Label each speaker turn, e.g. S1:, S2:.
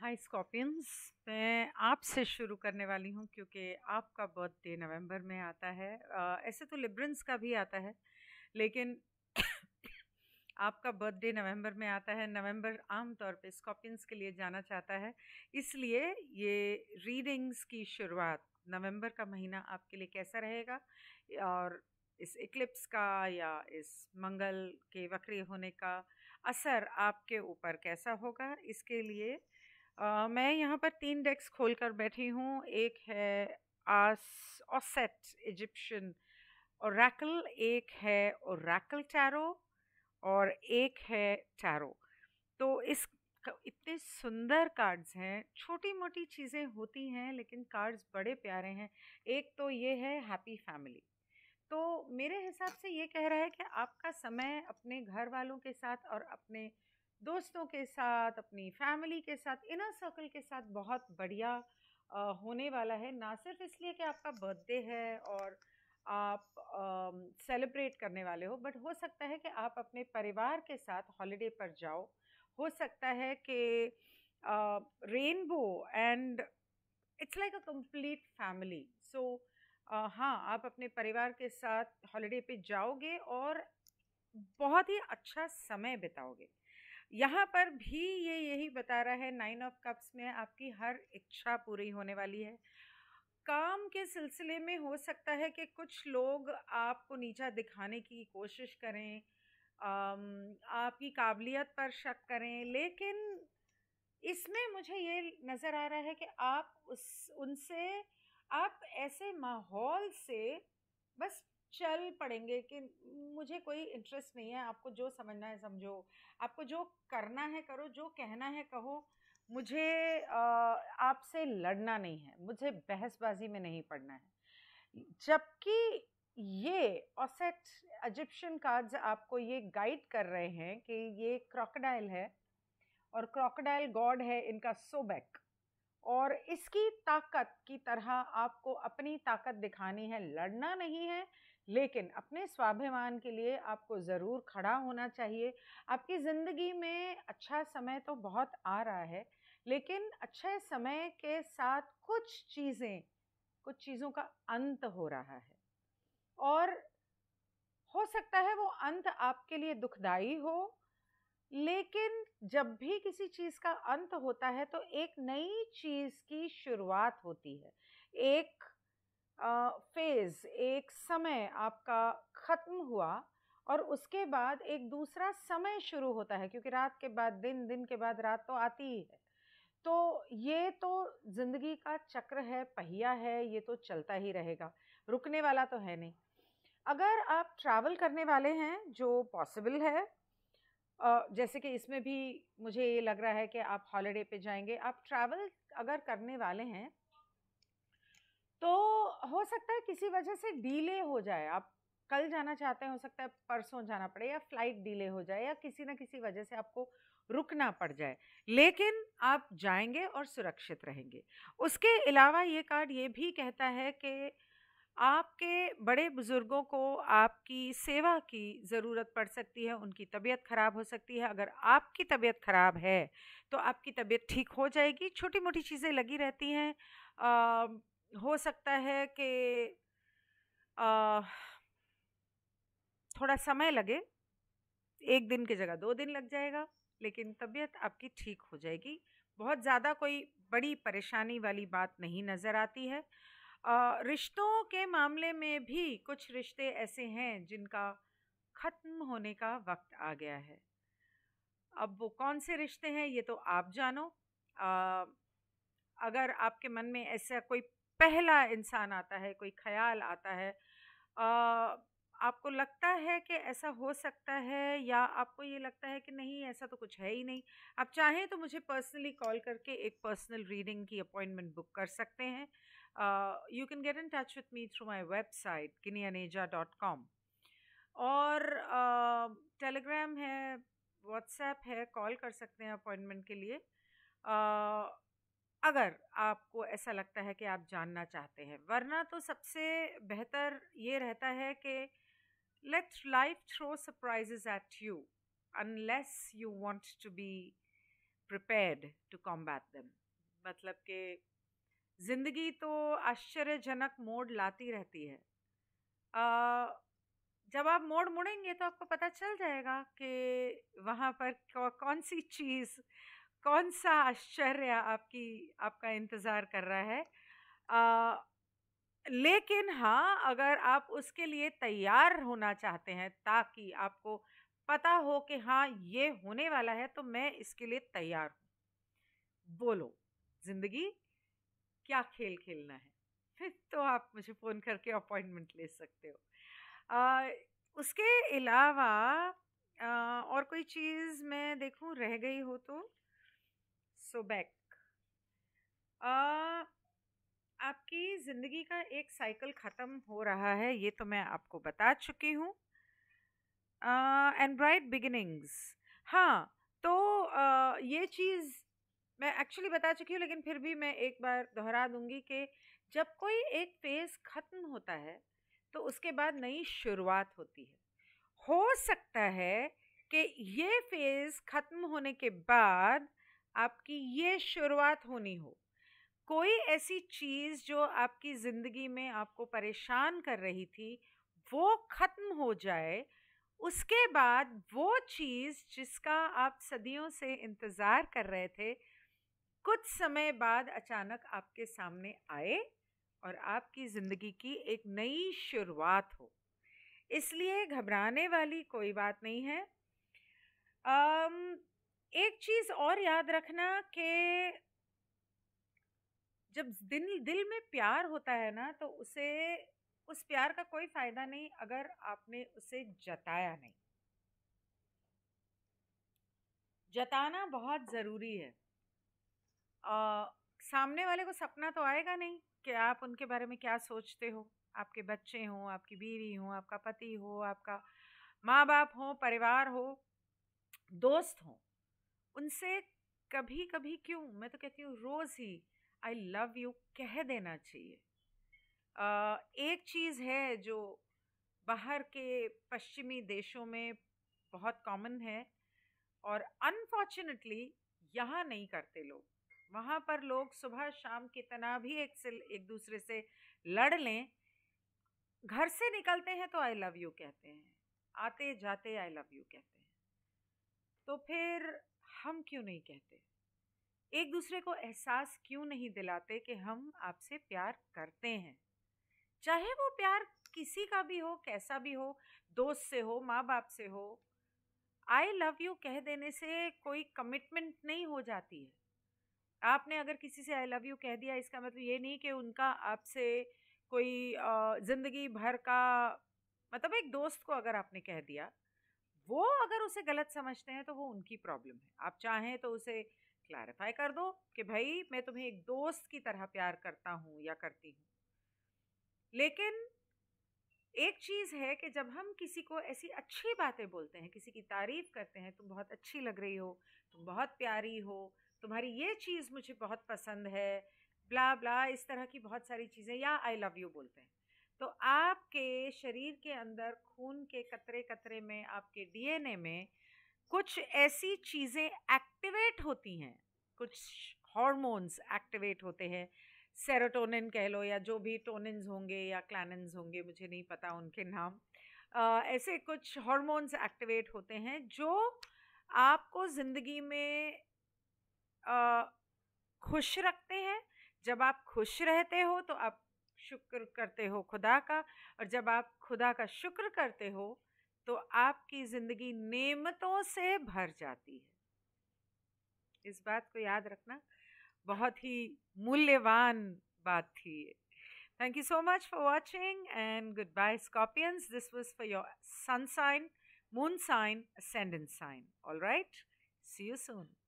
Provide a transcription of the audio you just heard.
S1: हाय स्कॉपियंस मैं आपसे शुरू करने वाली हूँ क्योंकि आपका बर्थडे नवंबर में आता है आ, ऐसे तो लिब्रेंस का भी आता है लेकिन आपका बर्थडे नवंबर में आता है नवंबर आमतौर पे स्कॉपियंस के लिए जाना चाहता है इसलिए ये रीडिंग्स की शुरुआत नवंबर का महीना आपके लिए कैसा रहेगा और इस इक्लिप्स का या इस मंगल के वक्री होने का असर आपके ऊपर कैसा होगा इसके लिए मैं यहाँ पर तीन डेस्क खोल कर बैठी हूँ एक है आस ऑसेट और रैकल एक है रैकल टैरो और एक है टैरो तो इस इतने सुंदर कार्ड्स हैं छोटी मोटी चीज़ें होती हैं लेकिन कार्ड्स बड़े प्यारे हैं एक तो ये है हैप्पी फैमिली तो मेरे हिसाब से ये कह रहा है कि आपका समय अपने घर वालों के साथ और अपने दोस्तों के साथ अपनी फैमिली के साथ इनर सर्कल के साथ बहुत बढ़िया होने वाला है ना सिर्फ इसलिए कि आपका बर्थडे है और आप सेलिब्रेट करने वाले हो बट हो सकता है कि आप अपने परिवार के साथ हॉलिडे पर जाओ हो सकता है कि rainbow and it's like a complete family so हाँ आप अपने परिवार के साथ हॉलिडे पे जाओगे और बहुत ही अच्छा समय बिताओगे यहाँ पर भी ये यही बता रहा है नाइन ऑफ कप्स में आपकी हर इच्छा पूरी होने वाली है काम के सिलसिले में हो सकता है कि कुछ लोग आपको नीचा दिखाने की कोशिश करें आपकी काबिलियत पर शक करें लेकिन इसमें मुझे ये नज़र आ रहा है कि आप उस उनसे आप ऐसे माहौल से बस चल पड़ेंगे कि मुझे कोई इंटरेस्ट नहीं है आपको जो समझना है समझो आपको जो करना है करो जो कहना है कहो मुझे आपसे लड़ना नहीं है मुझे बहसबाजी में नहीं पड़ना है जबकि ये ऑसेट अजिप्शियन कार्ड्स आपको ये गाइड कर रहे हैं कि ये क्रॉकडाइल है और क्रोकडाइल गॉड है इनका सोबैक और इसकी ताकत की तरह आपको अपनी ताकत दिखानी है लड़ना नहीं है लेकिन अपने स्वाभिमान के लिए आपको ज़रूर खड़ा होना चाहिए आपकी ज़िंदगी में अच्छा समय तो बहुत आ रहा है लेकिन अच्छे समय के साथ कुछ चीज़ें कुछ चीज़ों का अंत हो रहा है और हो सकता है वो अंत आपके लिए दुखदाई हो लेकिन जब भी किसी चीज़ का अंत होता है तो एक नई चीज़ की शुरुआत होती है एक फेज़ एक समय आपका ख़त्म हुआ और उसके बाद एक दूसरा समय शुरू होता है क्योंकि रात के बाद दिन दिन के बाद रात तो आती ही है तो ये तो ज़िंदगी का चक्र है पहिया है ये तो चलता ही रहेगा रुकने वाला तो है नहीं अगर आप ट्रैवल करने वाले हैं जो पॉसिबल है जैसे कि इसमें भी मुझे ये लग रहा है कि आप हॉलिडे पे जाएंगे आप ट्रैवल अगर करने वाले हैं तो हो सकता है किसी वजह से डीले हो जाए आप कल जाना चाहते हैं हो सकता है परसों जाना पड़े या फ्लाइट डिले हो जाए या किसी ना किसी वजह से आपको रुकना पड़ जाए लेकिन आप जाएंगे और सुरक्षित रहेंगे उसके अलावा ये कार्ड ये भी कहता है कि आपके बड़े बुज़ुर्गों को आपकी सेवा की ज़रूरत पड़ सकती है उनकी तबीयत ख़राब हो सकती है अगर आपकी तबीयत ख़राब है तो आपकी तबीयत ठीक हो जाएगी छोटी मोटी चीज़ें लगी रहती हैं हो सकता है कि थोड़ा समय लगे एक दिन की जगह दो दिन लग जाएगा लेकिन तबीयत आपकी ठीक हो जाएगी बहुत ज़्यादा कोई बड़ी परेशानी वाली बात नहीं नज़र आती है रिश्तों के मामले में भी कुछ रिश्ते ऐसे हैं जिनका ख़त्म होने का वक्त आ गया है अब वो कौन से रिश्ते हैं ये तो आप जानो आ, अगर आपके मन में ऐसा कोई पहला इंसान आता है कोई ख्याल आता है आ, आपको लगता है कि ऐसा हो सकता है या आपको ये लगता है कि नहीं ऐसा तो कुछ है ही नहीं आप चाहें तो मुझे पर्सनली कॉल करके एक पर्सनल रीडिंग की अपॉइंटमेंट बुक कर सकते हैं you can get in touch with me through my website किनियानेजा डॉट कॉम और टेलीग्राम uh, है व्हाट्सएप है कॉल कर सकते हैं अपॉइंटमेंट के लिए uh, अगर आपको ऐसा लगता है कि आप जानना चाहते हैं वरना तो सबसे बेहतर ये रहता है कि let life throw surprises at you unless you want to be prepared to combat them मतलब कि ज़िंदगी तो आश्चर्यजनक मोड़ लाती रहती है आ, जब आप मोड़ मुड़ेंगे तो आपको पता चल जाएगा कि वहाँ पर कौन सी चीज़ कौन सा आश्चर्य आपकी आपका इंतज़ार कर रहा है आ, लेकिन हाँ अगर आप उसके लिए तैयार होना चाहते हैं ताकि आपको पता हो कि हाँ ये होने वाला है तो मैं इसके लिए तैयार हूँ बोलो ज़िंदगी क्या खेल खेलना है तो आप मुझे फ़ोन करके अपॉइंटमेंट ले सकते हो आ, उसके अलावा और कोई चीज़ मैं देखूँ रह गई हो तो बैक आपकी ज़िंदगी का एक साइकिल ख़त्म हो रहा है ये तो मैं आपको बता चुकी हूँ एंड ब्राइट बिगिनिंग्स हाँ तो uh, ये चीज़ मैं एक्चुअली बता चुकी हूँ लेकिन फिर भी मैं एक बार दोहरा दूँगी कि जब कोई एक फेज़ ख़त्म होता है तो उसके बाद नई शुरुआत होती है हो सकता है कि ये फेज़ ख़त्म होने के बाद आपकी ये शुरुआत होनी हो कोई ऐसी चीज़ जो आपकी ज़िंदगी में आपको परेशान कर रही थी वो ख़त्म हो जाए उसके बाद वो चीज़ जिसका आप सदियों से इंतज़ार कर रहे थे कुछ समय बाद अचानक आपके सामने आए और आपकी ज़िंदगी की एक नई शुरुआत हो इसलिए घबराने वाली कोई बात नहीं है आम, एक चीज़ और याद रखना कि जब दिल दिल में प्यार होता है ना तो उसे उस प्यार का कोई फ़ायदा नहीं अगर आपने उसे जताया नहीं जताना बहुत ज़रूरी है आ, सामने वाले को सपना तो आएगा नहीं कि आप उनके बारे में क्या सोचते हो आपके बच्चे हों आपकी बीवी हों आपका पति हो आपका माँ बाप हो परिवार हो दोस्त हों उनसे कभी कभी क्यों मैं तो कहती हूँ रोज़ ही आई लव यू कह देना चाहिए uh, एक चीज़ है जो बाहर के पश्चिमी देशों में बहुत कॉमन है और अनफॉर्चुनेटली यहाँ नहीं करते लोग वहाँ पर लोग सुबह शाम कितना भी एक से एक दूसरे से लड़ लें घर से निकलते हैं तो आई लव यू कहते हैं आते जाते आई लव यू कहते हैं तो फिर हम क्यों नहीं कहते एक दूसरे को एहसास क्यों नहीं दिलाते कि हम आपसे प्यार करते हैं चाहे वो प्यार किसी का भी हो कैसा भी हो दोस्त से हो माँ बाप से हो आई लव यू कह देने से कोई कमिटमेंट नहीं हो जाती है आपने अगर किसी से आई लव यू कह दिया इसका मतलब ये नहीं कि उनका आपसे कोई ज़िंदगी भर का मतलब एक दोस्त को अगर आपने कह दिया वो अगर उसे गलत समझते हैं तो वो उनकी प्रॉब्लम है आप चाहें तो उसे क्लैरिफाई कर दो कि भाई मैं तुम्हें एक दोस्त की तरह प्यार करता हूँ या करती हूँ लेकिन एक चीज़ है कि जब हम किसी को ऐसी अच्छी बातें बोलते हैं किसी की तारीफ़ करते हैं तुम बहुत अच्छी लग रही हो तुम बहुत प्यारी हो तुम्हारी ये चीज़ मुझे बहुत पसंद है ब्ला ब्ला इस तरह की बहुत सारी चीज़ें या आई लव यू बोलते हैं तो आप आपके शरीर के अंदर खून के कतरे कतरे में आपके डीएनए में कुछ ऐसी चीज़ें एक्टिवेट होती हैं कुछ हॉर्मोन्स एक्टिवेट होते हैं सेरोटोनिन कह लो या जो भी टोनिन्स होंगे या क्लैनन्स होंगे मुझे नहीं पता उनके नाम आ, ऐसे कुछ हॉर्मोन्स एक्टिवेट होते हैं जो आपको ज़िंदगी में आ, खुश रखते हैं जब आप खुश रहते हो तो आप शुक्र करते हो खुदा का और जब आप खुदा का शुक्र करते हो तो आपकी ज़िंदगी नेमतों से भर जाती है इस बात को याद रखना बहुत ही मूल्यवान बात थी ये thank you so much for watching and good bye scorpions this was for your sun sign moon sign ascendant sign all right see you soon